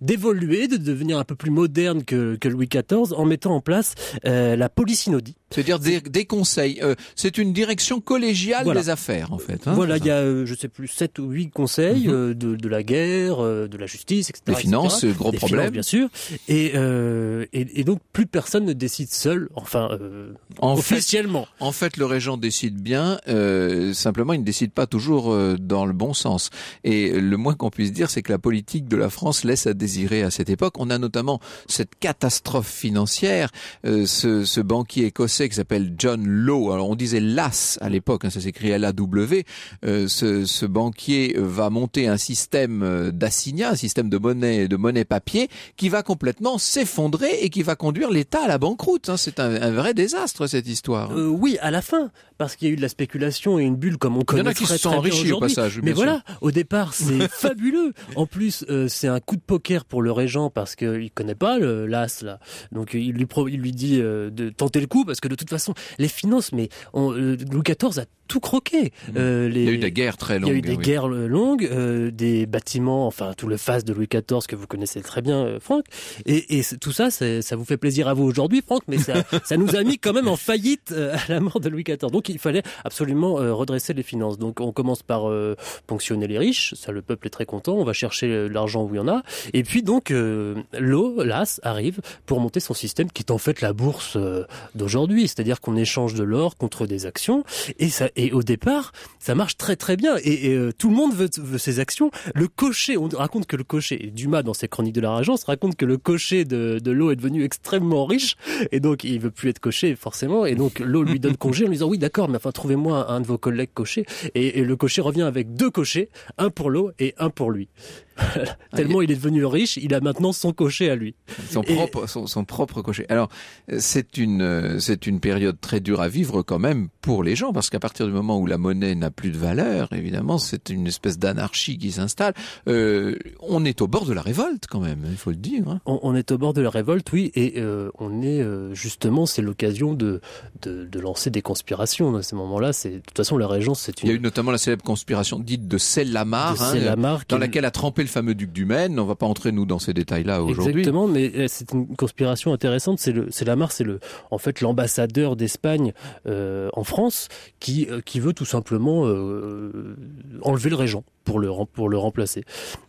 d'évoluer, de, de, devenir un peu plus moderne que, Louis XIV en mettant en place la police c'est-à-dire des, conseils. Euh, c'est une direction collégiale des affaires, en fait. Hein. voilà, il y a, euh, je sais plus, sept ou huit conseils mhm. euh, de, de, la guerre, euh, de la justice, etc. Des finances, gros problème. bien sûr. Et, et, donc, plus personne ne décide seul, enfin, en officiellement. en fait, le régent décide bien, simplement, il ne décide pas toujours dans le bon sens. Et le moins qu'on puisse dire, c'est que la politique de la France laisse à désirer à cette époque. On a notamment cette catastrophe financière, ce, ce banquier écossais qui s'appelle John Law. Alors on disait LAS à l'époque, hein, ça s'écrit L-A-W. Euh, ce, banquier va monter un système euh, d'assignat, un système de monnaie, de monnaie papier, qui va complètement s'effondrer et qui va conduire l'État à la banqueroute. Hein. C'est un, vrai désastre cette histoire. Euh, oui, à la fin, parce qu'il y a eu de la spéculation et une bulle comme on connaît. Il y en a qui se sont enrichis au passage. Mais voilà, au départ, c'est fabuleux. En plus, euh, c'est un coup de poker pour le régent parce qu'il connaît pas le l'as Donc euh, il lui il lui dit euh, de tenter le coup parce que de toute façon, les finances, mais Louis XIV a tout croqué. Mmh. Les, il y a eu des guerres très longues. Il y a eu des guerres longues, des bâtiments, enfin tout le face de Louis XIV que vous connaissez très bien, Franck. Et, tout ça, ça vous fait plaisir à vous aujourd'hui, Franck, mais ça, nous a mis quand même en faillite à la mort de Louis XIV. Donc il fallait absolument euh, redresser les finances. Donc on commence par euh, ponctionner les riches, ça le peuple est très content, on va chercher euh, l'argent où il y en a. Et puis donc l'eau, l'as, arrive pour monter son système qui est en fait la bourse d'aujourd'hui, c'est-à-dire qu'on échange de l'or contre des actions. Et, ça, et au départ, ça marche très très bien. Et, tout le monde veut, veut, ces actions. Le cocher, on raconte que le cocher, Dumas dans ses chroniques de la régence raconte que le cocher de, de l'eau est devenu extrêmement riche et donc il veut plus être cocher forcément. Et donc l'eau lui donne congé en lui disant oui d'accord mais enfin, trouvez-moi un, de vos collègues cochés. Et, le cocher revient avec deux cochers, un pour l'eau et un pour lui. Tellement il est devenu riche, il a maintenant son cocher à lui. Son, propre, cocher. Alors, c'est une, c'est une période très dure à vivre quand même pour les gens, parce qu'à partir du moment où la monnaie n'a plus de valeur, évidemment, c'est une espèce d'anarchie qui s'installe. Euh, on est au bord de la révolte quand même, il faut le dire. Hein. On, est au bord de la révolte, oui, et euh, on est euh, justement, c'est l'occasion de, de lancer des conspirations à hein, ces moments-là, c'est de toute façon la régence, c'est une. Il y a eu notamment la célèbre conspiration dite de celle hein, dans laquelle a trempé le fameux duc du Maine. On va pas entrer nous dans ces détails-là aujourd'hui. Exactement, mais euh, c'est une conspiration intéressante. C'est le, c'est c'est le, en fait, l'ambassadeur d'Espagne euh, en France qui euh, qui veut tout simplement enlever le régent pour le, pour le remplacer.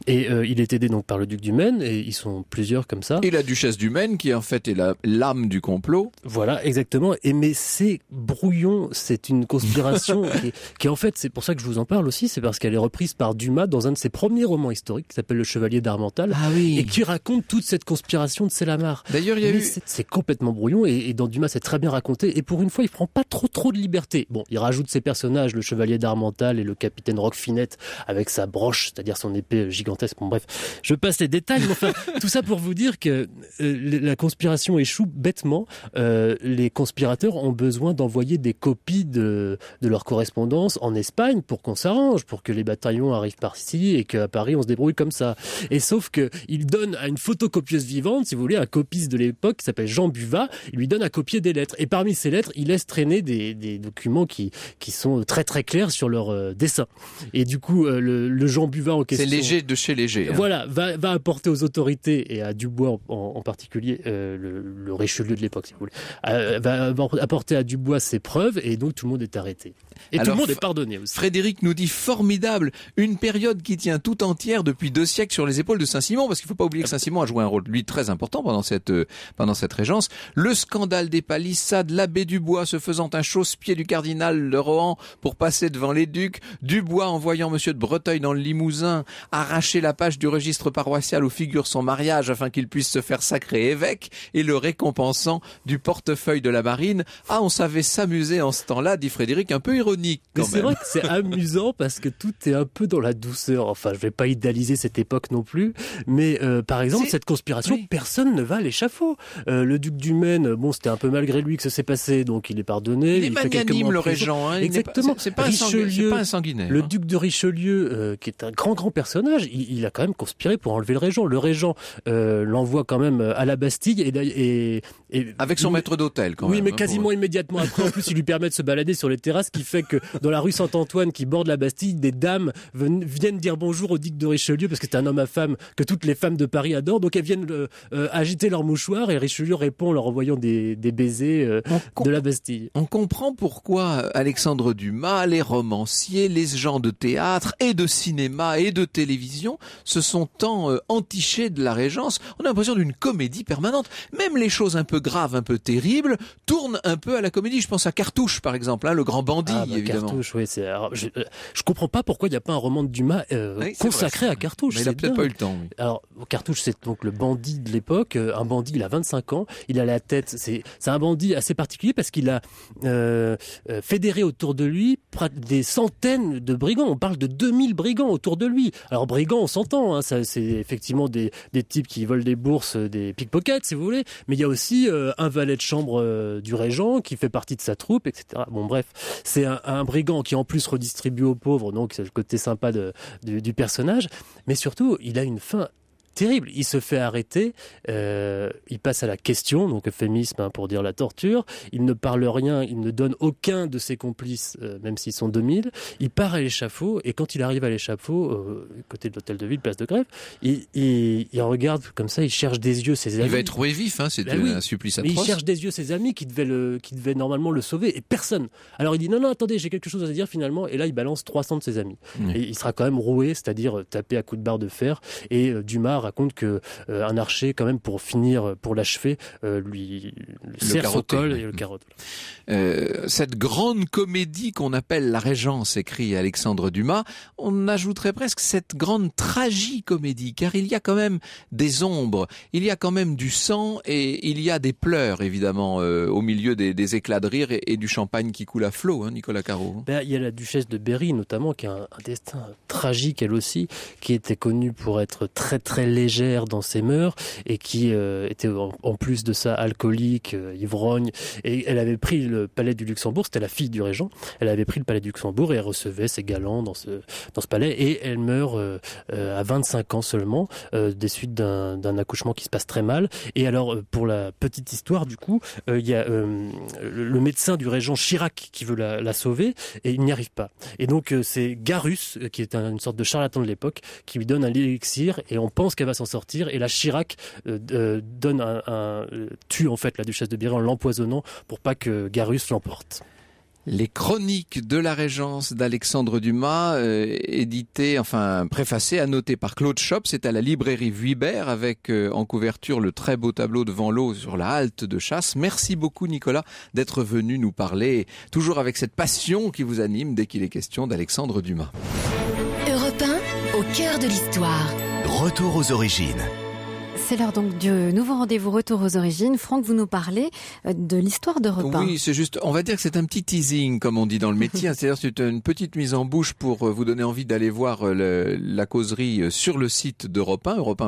Et euh, il est aidé donc par le duc du Maine, et ils sont plusieurs comme ça. Et la duchesse du Maine, qui en fait est l'âme du complot. Voilà, exactement. Et mais c'est brouillon, c'est une conspiration qui, en fait, c'est pour ça que je vous en parle aussi, c'est parce qu'elle est reprise par Dumas dans un de ses premiers romans historiques qui s'appelle Le Chevalier d'Armental, ah oui. et qui raconte toute cette conspiration de Célamar. D'ailleurs, il y a eu... C'est complètement brouillon, et, dans Dumas, c'est très bien raconté, et pour une fois, il prend pas trop trop de liberté. Bon, il rajoute ses personnages, le Chevalier d'Armental et le Capitaine Roquefinette, avec avec sa broche, c'est-à-dire son épée gigantesque. Bon, bref, je passe les détails. enfin, tout ça pour vous dire que euh, la conspiration échoue bêtement. Euh, les conspirateurs ont besoin d'envoyer des copies de, de leur correspondance en Espagne pour qu'on s'arrange, pour que les bataillons arrivent par ici et qu'à Paris on se débrouille comme ça. Et sauf que il donne à une photocopieuse vivante, si vous voulez, un copiste de l'époque qui s'appelle Jean Buva, il lui donne à copier des lettres. Et parmi ces lettres, il laisse traîner des, des documents qui, qui sont très très clairs sur leur euh, dessin. Et du coup, le le, Jean Buvin en question. C'est léger de chez léger. Hein. Voilà, va, apporter aux autorités et à Dubois en, particulier, euh, le, le, Richelieu de l'époque, si vous voulez, euh, va apporter à Dubois ses preuves et donc tout le monde est arrêté. Et tout le monde est pardonné aussi. Frédéric nous dit formidable, une période qui tient tout entière depuis deux siècles sur les épaules de Saint-Simon, parce qu'il faut pas oublier que ah. Saint-Simon a joué un rôle, lui, très important pendant cette, euh, pendant cette régence. Le scandale des palissades, l'abbé Dubois se faisant un chausse-pied du cardinal de Rohan pour passer devant les ducs, Dubois envoyant monsieur de Breteuil dans le Limousin arracher la page du registre paroissial où figure son mariage afin qu'il puisse se faire sacrer évêque et le récompensant du portefeuille de la marine. Ah, on savait s'amuser en ce temps-là, dit Frédéric, un peu ironique C'est vrai que c'est amusant parce que tout est un peu dans la douceur. Enfin, je vais pas idéaliser cette époque non plus, mais euh, par exemple, cette conspiration, personne ne va à l'échafaud. Euh, le duc du Maine, bon, c'était un peu malgré lui que ça s'est passé, donc il est pardonné. Il est magnanime, le régent. Hein, Exactement. C'est pas, un sanguinaire. Le hein. duc de Richelieu, euh, qui est un grand, grand personnage, il, a quand même conspiré pour enlever le régent. Le régent l'envoie quand même à la Bastille et, et, avec son maître d'hôtel quand oui, même. Oui, mais hein, quasiment immédiatement après. En plus, il lui permet de se balader sur les terrasses qui fait que dans la rue Saint-Antoine qui borde la Bastille, des dames viennent dire bonjour au duc de Richelieu parce que c'est un homme à femme que toutes les femmes de Paris adorent. Donc elles viennent euh, euh, agiter leur mouchoirs et Richelieu répond en leur envoyant des, baisers euh, de la Bastille. On comprend pourquoi Alexandre Dumas, les romanciers, les gens de théâtre et de cinéma et de télévision se sont tant entichés de la Régence. On a l'impression d'une comédie permanente. Même les choses un peu graves, un peu terribles tournent un peu à la comédie. Je pense à Cartouche par exemple, hein, le grand bandit. Cartouche, je, euh, je, comprends pas pourquoi il n'y a pas un roman de Dumas euh, consacré à Cartouche. Mais il n'a peut-être pas eu le temps. Alors, Cartouche, c'est donc le bandit de l'époque. Euh, un bandit, il a 25 ans. Il a la tête. C'est, un bandit assez particulier parce qu'il a fédéré autour de lui des centaines de brigands. On parle de 2000 brigands autour de lui. Alors, brigands, on s'entend. Hein, c'est effectivement des, des types qui volent des bourses, des pickpockets, si vous voulez. Mais il y a aussi un valet de chambre du régent qui fait partie de sa troupe, etc. Bon, bref, c'est un, brigand qui en plus redistribue aux pauvres, donc c'est le côté sympa du personnage. Mais surtout, il a une fin terrible. Il se fait arrêter, euh, il passe à la question, donc euphémisme hein, pour dire la torture. Il ne parle rien, il ne donne aucun de ses complices, euh, même s'ils sont 2000. Il part à l'échafaud et quand il arrive à l'échafaud, euh, côté de l'hôtel de ville, place de grève, il, regarde comme ça, il cherche des yeux ses amis. Il va être roué vif, hein, c'est un ben supplice atroce. il cherche des yeux ses amis qui devaient, le, qui devaient normalement le sauver et personne. Alors il dit non, non, attendez, j'ai quelque chose à dire finalement. Et là, il balance 300 de ses amis. Et il sera quand même roué, c'est-à-dire tapé à coups de barre de fer et Dumas raconte que euh, un archer, quand même, pour finir, euh, pour l'achever, euh, lui sert et le carotte. cette grande comédie qu'on appelle la Régence, écrit Alexandre Dumas, on ajouterait presque cette grande comédie car il y a quand même des ombres, il y a quand même du sang et il y a des pleurs, évidemment, au milieu des, éclats de rire et, du champagne qui coule à flot, hein, Nicolas Caro. Hein. Ben, il y a la duchesse de Berry, notamment, qui a un destin tragique, elle aussi, qui était connue pour être très très légère dans ses mœurs et qui euh, était en, plus de ça alcoolique, euh, ivrogne. Et elle avait pris le palais du Luxembourg, c'était la fille du régent. Elle avait pris le palais du Luxembourg et elle recevait ses galants dans ce, dans ce palais. Et elle meurt euh, à 25 ans seulement, des suites d'un accouchement qui se passe très mal. Et alors, pour la petite histoire, du coup, il y a le médecin du régent Chirac qui veut la, sauver et il n'y arrive pas. Et donc, c'est Garus, qui est une sorte de charlatan de l'époque, qui lui donne un élixir et on pense qu'elle va s'en sortir. Et la Chirac euh, euh, donne un, euh, tue en fait la duchesse de biron l'empoisonnant pour pas que Garus l'emporte. Les chroniques de la Régence d'Alexandre Dumas, éditées édité, enfin préfacé, annoté par Claude Schopp, c'est à la librairie Vuibert avec en couverture le très beau tableau devant l'eau sur la halte de chasse. Merci beaucoup Nicolas d'être venu nous parler, toujours avec cette passion qui vous anime dès qu'il est question d'Alexandre Dumas. Europe 1, au cœur de l'histoire. Retour aux origines. C'est l'heure donc du nouveau rendez-vous Retour aux origines. Franck, vous nous parlez euh, de l'histoire d'Europe 1. Oui, c'est juste, on va dire que c'est un petit teasing, comme on dit dans le métier. C'est-à-dire c'est une petite mise en bouche pour euh, vous donner envie d'aller voir euh, la causerie sur le site d'Europe 1, europe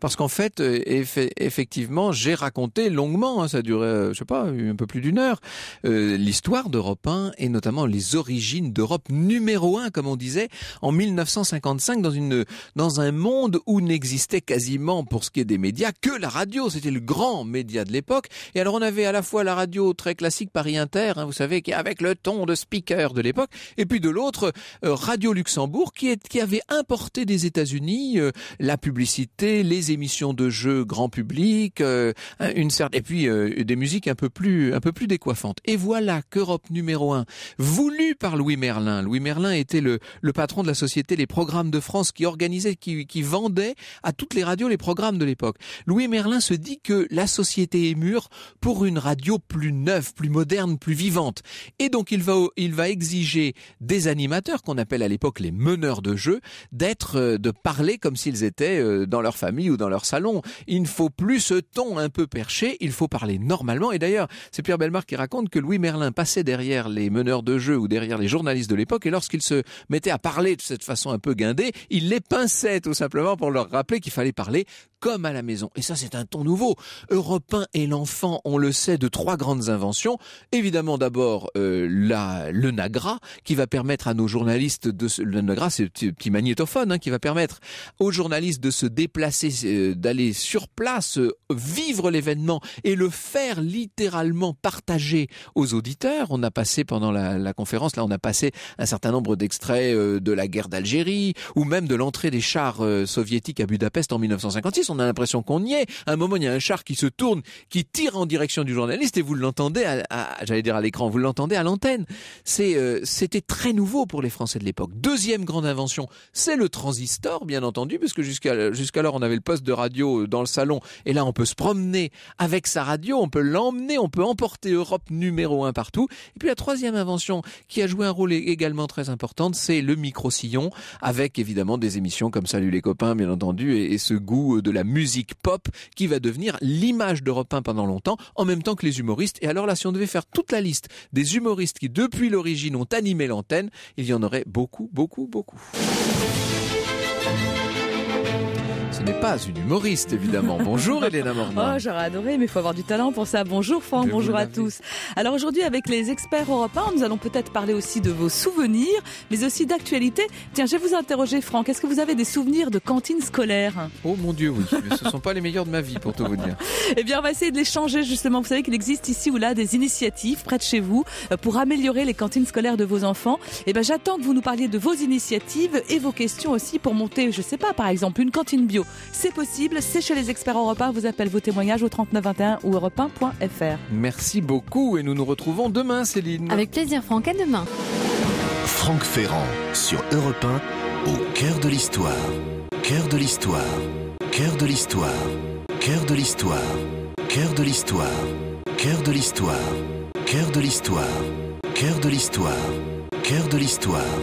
Parce qu'en fait, effectivement, j'ai raconté longuement, hein, ça ça durait, je sais pas, un peu plus d'une heure, l'histoire d'Europe 1 et notamment les origines d'Europe numéro 1, comme on disait, en 1955, dans une, dans un monde où n'existait quasiment pour ce qui est des médias que la radio. C'était le grand média de l'époque. Et alors on avait à la fois la radio très classique Paris Inter, hein, vous savez, qui avec le ton de speaker de l'époque, et puis de l'autre euh, Radio Luxembourg, qui, qui avait importé des États-Unis euh, la publicité, les émissions de jeux grand public, euh, une certaine, et puis des musiques un peu plus un peu plus décoiffantes. Et voilà qu'Europe numéro un, voulu par Louis Merlin. Louis Merlin était le, patron de la société Les Programmes de France qui organisait, qui vendait à toutes les radios les programmes de l'époque. Louis Merlin se dit que la société est mûre pour une radio plus neuve, plus moderne, plus vivante. Et donc il va, il va exiger des animateurs, qu'on appelle à l'époque les meneurs de jeu, d'être, euh, de parler comme s'ils étaient euh, dans leur famille ou dans leur salon. Il ne faut plus ce ton un peu perché, il faut parler normalement. Et d'ailleurs, c'est Pierre Belmar qui raconte que Louis Merlin passait derrière les meneurs de jeu ou derrière les journalistes de l'époque et lorsqu'ils se mettaient à parler de cette façon un peu guindée, il les pinçait tout simplement pour leur rappeler qu'il fallait parler comme à la maison. Et ça, c'est un ton nouveau. Europe 1 et l'enfant, on le sait, de trois grandes inventions. Évidemment, d'abord, euh, la, le Nagra, qui va permettre à nos journalistes de se, le Nagra, c'est le petit, magnétophone, hein, qui va permettre aux journalistes de se déplacer, euh, d'aller sur place, euh, vivre l'événement et le faire littéralement partager aux auditeurs. On a passé pendant la, la conférence, là, on a passé un certain nombre d'extraits de la guerre d'Algérie ou même de l'entrée des chars soviétiques à Budapest en 1956 on a l'impression qu'on y est. À un moment, il y a un char qui se tourne, qui tire en direction du journaliste et vous l'entendez, j'allais dire à l'écran, vous l'entendez à l'antenne. C'est, euh, c'était très nouveau pour les Français de l'époque. Deuxième grande invention, c'est le transistor, bien entendu, parce que jusqu'à, jusqu'alors, on avait le poste de radio euh, dans le salon et là, on peut se promener avec sa radio, on peut l'emmener, on peut emporter Europe numéro un partout. Et puis la troisième invention qui a joué un rôle également très important, c'est le micro-sillon avec évidemment des émissions comme Salut les copains, bien entendu, et, ce goût euh, de la la musique pop qui va devenir l'image d'Europe 1 pendant longtemps, en même temps que les humoristes. Et alors là, si on devait faire toute la liste des humoristes qui, depuis l'origine, ont animé l'antenne, il y en aurait beaucoup, beaucoup, beaucoup pas une humoriste, évidemment. Bonjour Elena Morin. Oh, j'aurais adoré, mais il faut avoir du talent pour ça. Bonjour Franck, bonjour à tous. Alors aujourd'hui, avec les experts européens, nous allons peut-être parler aussi de vos souvenirs, mais aussi d'actualité. Tiens, je vais vous interroger Franck, est-ce que vous avez des souvenirs de cantines scolaires Oh mon Dieu, oui. ce ne sont pas les meilleurs de ma vie, pour tout vous dire. Eh bien, on va essayer de les changer, justement. Vous savez qu'il existe ici ou là des initiatives près de chez vous euh, pour améliorer les cantines scolaires de vos enfants. Eh bien, j'attends que vous nous parliez de vos initiatives et vos questions aussi pour monter, je sais pas, par exemple, une cantine bio c'est possible, c'est chez les experts Europe Vous appelez vos témoignages au 3921 ou europe Merci beaucoup et nous nous retrouvons demain, Céline. Avec plaisir, Franck, à demain. Franck Ferrand sur Europe 1, au cœur de l'histoire. Cœur de l'histoire. Cœur de l'histoire. Cœur de l'histoire. Cœur de l'histoire. Cœur de l'histoire. Cœur de l'histoire. Cœur de l'histoire. Cœur de l'histoire.